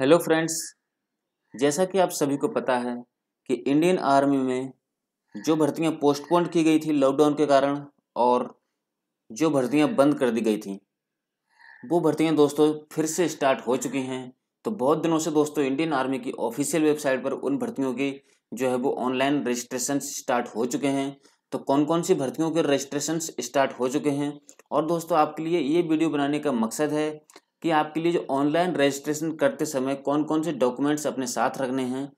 Hello friends जैसा कि आप सभी को पता है कि इंडियन आर्मी में जो भर्तियां पोस्टपोन की गई थी लॉकडाउन के कारण और जो भर्तियां बंद कर दी गई थी वो भर्तियां दोस्तों फिर से स्टार्ट हो चुकी हैं तो बहुत दिनों से दोस्तों इंडियन आर्मी की ऑफिशियल वेबसाइट पर उन भर्तियों की जो है वो ऑनलाइन रजिस्ट्रेशन स्टार्ट हो चुके हैं तो कौन कौन सी भर्तियों के रजिस्ट्रेशन स्टार्ट हो चुके हैं और दोस्तों आपके लिए ये वीडियो बनाने का मकसद है कि आपके लिए जो ऑनलाइन रजिस्ट्रेशन करते समय कौन कौन से डॉक्यूमेंट्स अपने साथ रखने हैं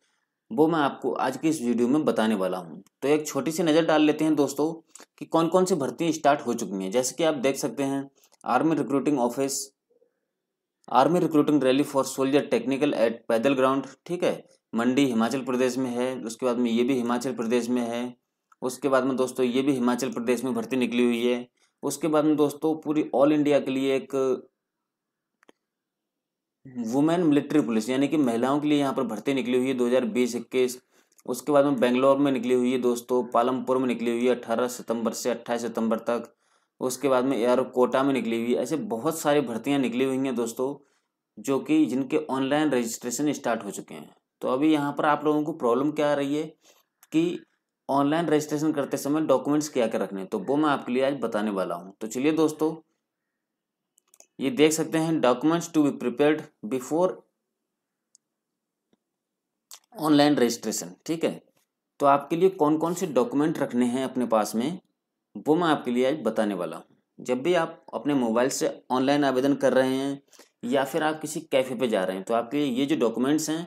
वो मैं आपको आज की इस वीडियो में बताने वाला हूँ तो एक छोटी सी नज़र डाल लेते हैं दोस्तों कि कौन कौन सी भर्तियाँ स्टार्ट हो चुकी हैं जैसे कि आप देख सकते हैं army recruiting office army recruiting rally for soldier technical at Paddal ground ठीक है मंडी हिमाचल प्रदेश में है उसके बाद में ये भी हिमाचल प्रदेश में है उसके बाद में दोस्तों ये भी हिमाचल प्रदेश में भर्ती निकली हुई है उसके बाद में दोस्तों पूरी ऑल इंडिया के लिए एक हम्म। वुमेन मिलिट्री पुलिस यानी कि महिलाओं के लिए यहाँ पर भर्ती निकली हुई है दो हज़ार बीस इक्कीस उसके बाद में बेंगलोर में निकली हुई है दोस्तों पालमपुर में निकली हुई है अट्ठारह सितंबर से अट्ठाईस सितंबर तक उसके बाद में यार कोटा में निकली हुई है ऐसे बहुत सारी भर्तियाँ निकली हुई हैं दोस्तों जो कि जिनके ऑनलाइन रजिस्ट्रेशन स्टार्ट हो चुके हैं तो अभी यहाँ पर आप लोगों को प्रॉब्लम क्या आ रही है कि ऑनलाइन रजिस्ट्रेशन करते समय डॉक्यूमेंट्स क्या क्या रखने हैं तो वो मैं आपके लिए आज बताने वाला हूँ तो चलिए दोस्तों ये देख सकते हैं documents to be prepared before online registration ठीक है तो आपके लिए कौन कौन से डॉक्यूमेंट रखने हैं अपने पास में वो मैं आपके लिए आज बताने वाला हूँ जब भी आप अपने मोबाइल से ऑनलाइन आवेदन कर रहे हैं या फिर आप किसी कैफ़े पे जा रहे हैं तो आपके लिए ये जो डॉक्यूमेंट्स हैं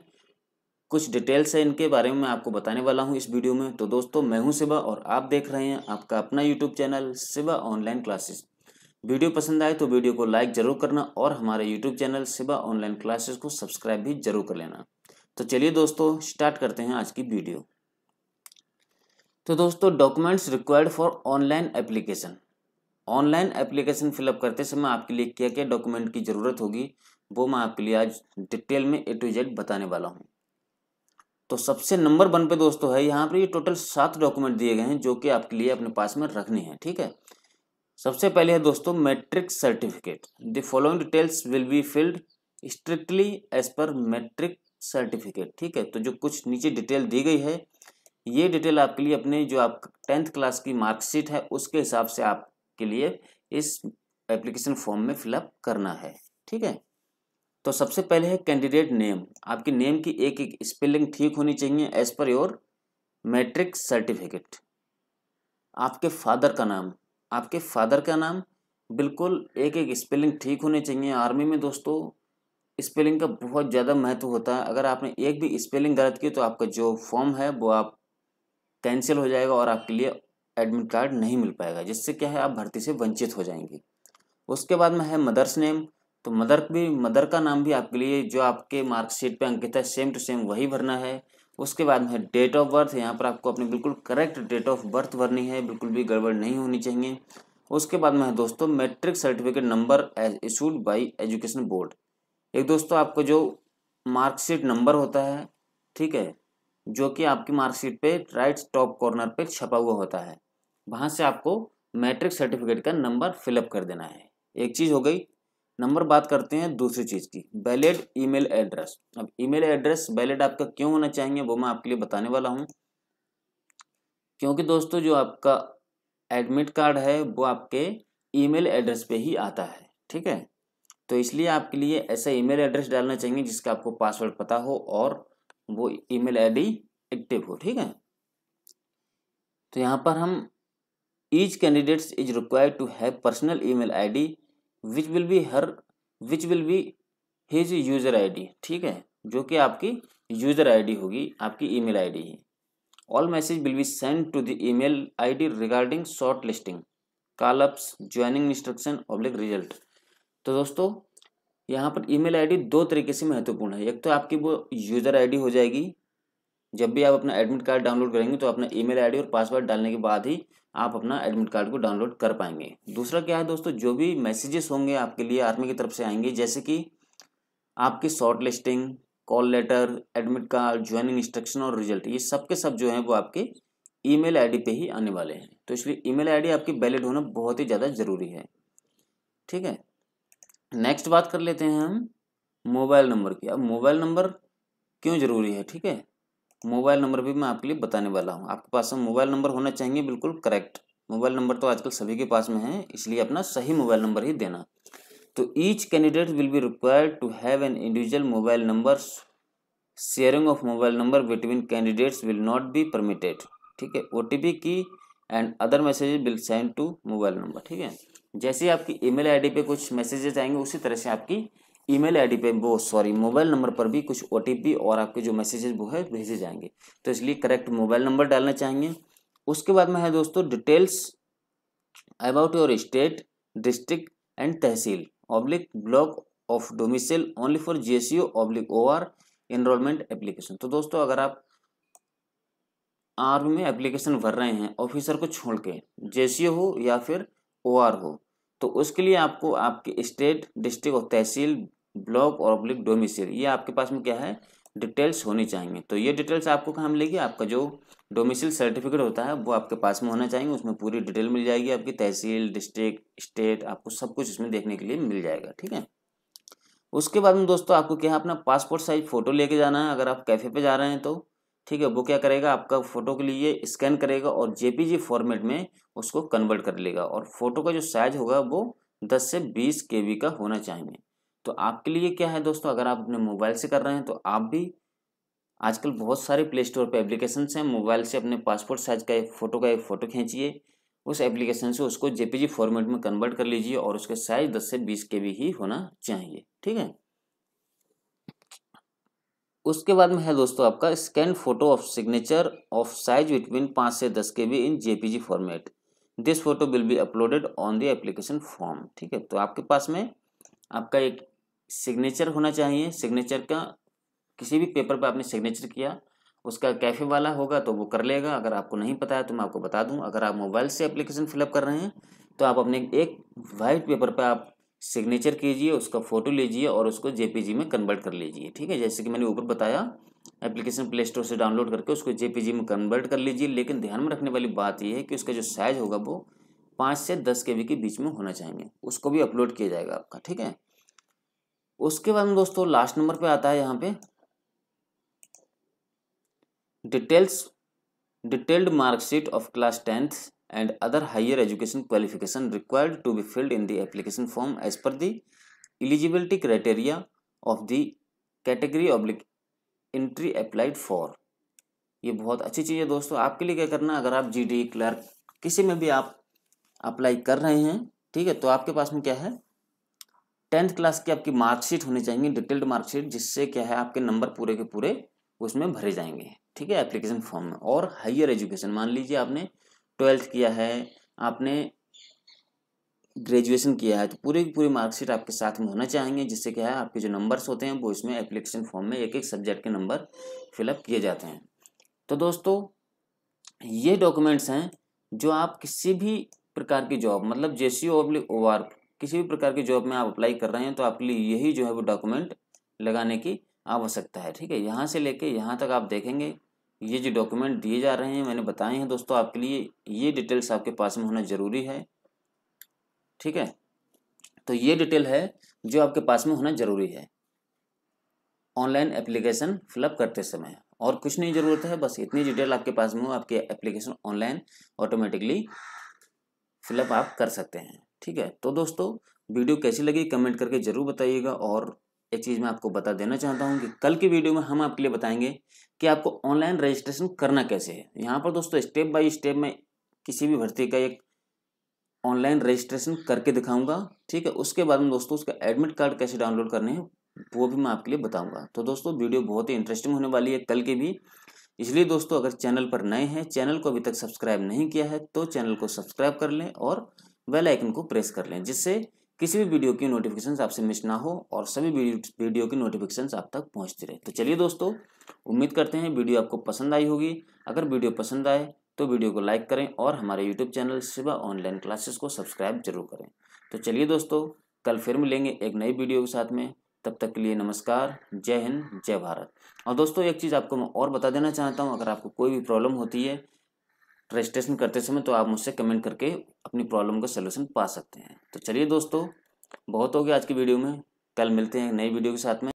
कुछ डिटेल्स हैं इनके बारे में मैं आपको बताने वाला हूँ इस वीडियो में तो दोस्तों मैं हूँ शिवा और आप देख रहे हैं आपका अपना YouTube channel Shiva online classes video पसंद आए तो वीडियो को लाइक जरूर करना और हमारे YouTube channel Siba online classes को सब्सक्राइब भी जरूर कर लेना तो चलिए दोस्तों स्टार्ट करते हैं आज की वीडियो तो दोस्तों documents required for online application online application fill up करते समय आपके लिए क्या क्या डॉक्यूमेंट की ज़रूरत होगी वो मैं आपके लिए आज डिटेल में ए टू जेड बताने वाला हूँ तो सबसे नंबर वन पे दोस्तों है यहाँ पर ये टोटल सात डॉक्यूमेंट दिए गए हैं जो कि आपके लिए अपने पास में रखनी है ठीक है सबसे पहले है दोस्तों matric certificate the following details will be filled strictly as per matric certificate ठीक है तो जो कुछ नीचे डिटेल दी गई है ये डिटेल आपके लिए अपने जो आप टेंथ क्लास की मार्कशीट है उसके हिसाब से आपके लिए इस एप्लीकेशन फॉर्म में फिलअप करना है ठीक है तो सबसे पहले है कैंडिडेट नेम आपके नेम की एक एक स्पेलिंग ठीक होनी चाहिए as per your matric certificate आपके फादर का नाम आपके फादर का नाम बिल्कुल एक एक स्पेलिंग ठीक होने चाहिए आर्मी में दोस्तों स्पेलिंग का बहुत ज़्यादा महत्व होता है अगर आपने एक भी स्पेलिंग गलत की तो आपका जो फॉर्म है वो आप कैंसिल हो जाएगा और आपके लिए एडमिट कार्ड नहीं मिल पाएगा जिससे क्या है आप भर्ती से वंचित हो जाएंगे उसके बाद में है मदर्स नेम तो मदर भी मदर का नाम भी आपके लिए जो आपके मार्कशीट पे अंकित है सेम टू सेम वही भरना है उसके बाद में है डेट ऑफ बर्थ यहाँ पर आपको अपनी बिल्कुल करेक्ट डेट ऑफ बर्थ भरनी है बिल्कुल भी गड़बड़ नहीं होनी चाहिए उसके बाद में है दोस्तों matric certificate number issued by education board एक दोस्तों आपको जो मार्कशीट नंबर होता है ठीक है जो कि आपकी मार्कशीट पे राइट टॉप कॉर्नर पे छपा हुआ होता है वहाँ से आपको मैट्रिक सर्टिफिकेट का नंबर फिलअप कर देना है एक चीज़ हो गई नंबर बात करते हैं दूसरी चीज़ की वैलिड ईमेल एड्रेस अब ईमेल एड्रेस वैलिड आपका क्यों होना चाहिए वो मैं आपके लिए बताने वाला हूँ क्योंकि दोस्तों जो आपका एडमिट कार्ड है वो आपके ईमेल एड्रेस पे ही आता है ठीक है तो इसलिए आपके लिए ऐसा ईमेल एड्रेस डालना चाहिए जिसका आपको पासवर्ड पता हो और वो ईमेल आईडी एक्टिव हो ठीक है तो यहाँ पर हम each candidates is required to have personal email ID which will be her which will be his user ID ठीक है जो कि आपकी यूज़र आईडी होगी आपकी ईमेल आईडी ही all message will be send to the email ID regarding shortlisting call ups joining instruction public result तो दोस्तों यहाँ पर ईमेल आईडी दो तरीके से महत्वपूर्ण है एक तो आपकी वो यूज़र आईडी हो जाएगी जब भी आप अपना एडमिट कार्ड डाउनलोड करेंगे तो अपना ईमेल आईडी और पासवर्ड डालने के बाद ही आप अपना एडमिट कार्ड को डाउनलोड कर पाएंगे दूसरा क्या है दोस्तों जो भी मैसेजेस होंगे आपके लिए आर्मी की तरफ से आएंगे जैसे कि आपकी shortlisting call letter admit card joining instruction और रिजल्ट ये सब के सब जो हैं वो आपके ईमेल आईडी पे ही आने वाले हैं तो इसलिए ईमेल आईडी आपकी वैलिड होना बहुत ही ज़्यादा ज़रूरी है ठीक है नेक्स्ट बात कर लेते हैं हम मोबाइल नंबर की अब मोबाइल नंबर क्यों ज़रूरी है ठीक है मोबाइल नंबर भी मैं आपके लिए बताने वाला हूँ आपके पास मोबाइल नंबर होना चाहिए बिल्कुल करेक्ट मोबाइल नंबर तो आजकल सभी के पास में है इसलिए अपना सही मोबाइल नंबर ही देना तो each candidate will be required to have an individual mobile number sharing of mobile number between candidates will not be permitted ठीक है okay and other messages will send to mobile number ठीक है जैसे आपकी email ID पे कुछ messages आएंगे उसी तरह से आपकी ईमेल आईडी पे वो सॉरी मोबाइल नंबर पर भी कुछ ओ और आपके जो मैसेजेस वो है भेजे जाएंगे तो इसलिए करेक्ट मोबाइल नंबर डालना चाहेंगे उसके बाद में है दोस्तों details about your state district and tehsil oblique block of domicile only for S oblique O R enrolment application तो दोस्तों अगर आप आर्मी में एप्लीकेशन भर रहे हैं ऑफिसर को छोड़ के जे हो या फिर ओ हो तो उसके लिए आपको आपके स्टेट डिस्ट्रिक्ट और तहसील ब्लॉक और ऑब्लिक डोमिसल ये आपके पास में क्या है डिटेल्स होनी चाहिए तो ये डिटेल्स आपको कहाँ मिलेगी आपका जो डोमिसल सर्टिफिकेट होता है वो आपके पास में होना चाहिए उसमें पूरी डिटेल मिल जाएगी आपकी तहसील डिस्ट्रिक्ट स्टेट आपको सब कुछ इसमें देखने के लिए मिल जाएगा ठीक है उसके बाद में दोस्तों आपको क्या है अपना पासपोर्ट साइज फ़ोटो लेके जाना है अगर आप कैफ़े पे जा रहे हैं तो ठीक है वो क्या करेगा आपका फ़ोटो के लिए स्कैन करेगा और जेपीजी फॉर्मेट में उसको कन्वर्ट कर लेगा और फ़ोटो का जो साइज़ होगा वो दस से बीस के का होना चाहिए तो आपके लिए क्या है दोस्तों अगर आप अपने मोबाइल से कर रहे हैं तो आप भी आजकल बहुत सारे प्ले स्टोर पर एप्लीकेशन हैं मोबाइल से अपने पासपोर्ट साइज का एक फ़ोटो का एक फ़ोटो खींचिए उस एप्लीकेशन से उसको जेपीजी फॉर्मेट में कन्वर्ट कर लीजिए और उसके साइज दस से बीस के ही होना चाहिए ठीक है उसके बाद में है दोस्तों आपका scan photo of signature of size between पाँच से दस के be in JPG format this photo will be uploaded on the application form ठीक है तो आपके पास में आपका एक सिग्नेचर होना चाहिए सिग्नेचर का किसी भी पेपर पर आपने सिग्नेचर किया उसका कैफ़े वाला होगा तो वो कर लेगा अगर आपको नहीं पता है तो मैं आपको बता दूं अगर आप मोबाइल से एप्लीकेशन फिलअप कर रहे हैं तो आप अपने एक वाइट पेपर पर आप सिग्नेचर कीजिए उसका फ़ोटो लीजिए और उसको जे में कन्वर्ट कर लीजिए ठीक है जैसे कि मैंने ऊपर बताया एप्लीकेशन प्ले स्टोर से डाउनलोड करके उसको जे में कन्वर्ट कर लीजिए लेकिन ध्यान में रखने वाली बात यह है कि उसका जो साइज़ होगा वो पाँच से दस के के बीच में होना चाहिए उसको भी अपलोड किया जाएगा आपका ठीक है उसके बाद में दोस्तों लास्ट नंबर पे आता है यहाँ पे details detailed marksheet of class tenth and other higher education qualification required to be filled in the application form as per the eligibility criteria of the category oblique entry applied for ये बहुत अच्छी चीज़ है दोस्तों आपके लिए क्या करना अगर आप जी डी क्लर्क किसी में भी आप अप्लाई कर रहे हैं ठीक है तो आपके पास में क्या है टेंथ क्लास की आपकी मार्कशीट होनी चाहिए डिटेल्ड मार्कशीट जिससे क्या है आपके नंबर पूरे के पूरे उसमें भरे जाएंगे ठीक है एप्लीकेशन फॉर्म में और हायर एजुकेशन मान लीजिए आपने ट्वेल्थ किया है आपने ग्रेजुएशन किया है तो पूरे की पूरी मार्कशीट आपके साथ में होना चाहेंगे जिससे क्या है आपके जो नंबर्स होते हैं वो इसमें एप्लीकेशन फॉर्म में एक एक सब्जेक्ट के नंबर फिलअप किए जाते हैं तो दोस्तों ये डॉक्यूमेंट्स हैं जो आप किसी भी प्रकार की जॉब मतलब जे सी ओ किसी भी प्रकार की जॉब में आप अप्लाई कर रहे हैं तो आपके लिए यही जो है वो डॉक्यूमेंट लगाने की आवश्यकता है ठीक है यहाँ से लेके यहाँ तक आप देखेंगे ये जो डॉक्यूमेंट दिए जा रहे हैं मैंने बताए हैं दोस्तों आपके लिए ये डिटेल्स आपके पास में होना ज़रूरी है ठीक है तो ये डिटेल है जो आपके पास में होना ज़रूरी है ऑनलाइन एप्लीकेशन फिलअप करते समय और कुछ नहीं ज़रूरत है बस इतनी डिटेल आपके पास में हो आपके एप्लीकेशन ऑनलाइन ऑटोमेटिकली फिलअप आप कर सकते हैं ठीक है तो दोस्तों वीडियो कैसी लगी कमेंट करके ज़रूर बताइएगा और एक चीज़ मैं आपको बता देना चाहता हूँ कि कल की वीडियो में हम आपके लिए बताएंगे कि आपको ऑनलाइन रजिस्ट्रेशन करना कैसे है यहाँ पर दोस्तों स्टेप बाय स्टेप मैं किसी भी भर्ती का एक ऑनलाइन रजिस्ट्रेशन करके दिखाऊंगा ठीक है उसके बाद में दोस्तों उसका एडमिट कार्ड कैसे डाउनलोड करने हैं वो भी मैं आपके लिए बताऊंगा तो दोस्तों वीडियो बहुत ही इंटरेस्टिंग होने वाली है कल की भी इसलिए दोस्तों अगर चैनल पर नए हैं चैनल को अभी तक सब्सक्राइब नहीं किया है तो चैनल को सब्सक्राइब कर लें और बेल आइकन को प्रेस कर लें जिससे किसी भी वीडियो की नोटिफिकेशन आपसे मिस ना हो और सभी वीडियो की नोटिफिकेशन आप तक पहुँचती रहे तो चलिए दोस्तों उम्मीद करते हैं वीडियो आपको पसंद आई होगी अगर वीडियो पसंद आए तो वीडियो को लाइक करें और हमारे YouTube channel Shiva online classes को सब्सक्राइब जरूर करें तो चलिए दोस्तों कल फिर मिलेंगे एक नई वीडियो के साथ में तब तक के लिए नमस्कार जय हिंद जय भारत और दोस्तों एक चीज़ आपको मैं और बता देना चाहता हूँ अगर आपको कोई भी प्रॉब्लम होती है रजिस्ट्रेशन करते समय तो आप मुझसे कमेंट करके अपनी प्रॉब्लम का सलूशन पा सकते हैं तो चलिए दोस्तों बहुत हो गया आज की वीडियो में कल मिलते हैं नई वीडियो के साथ में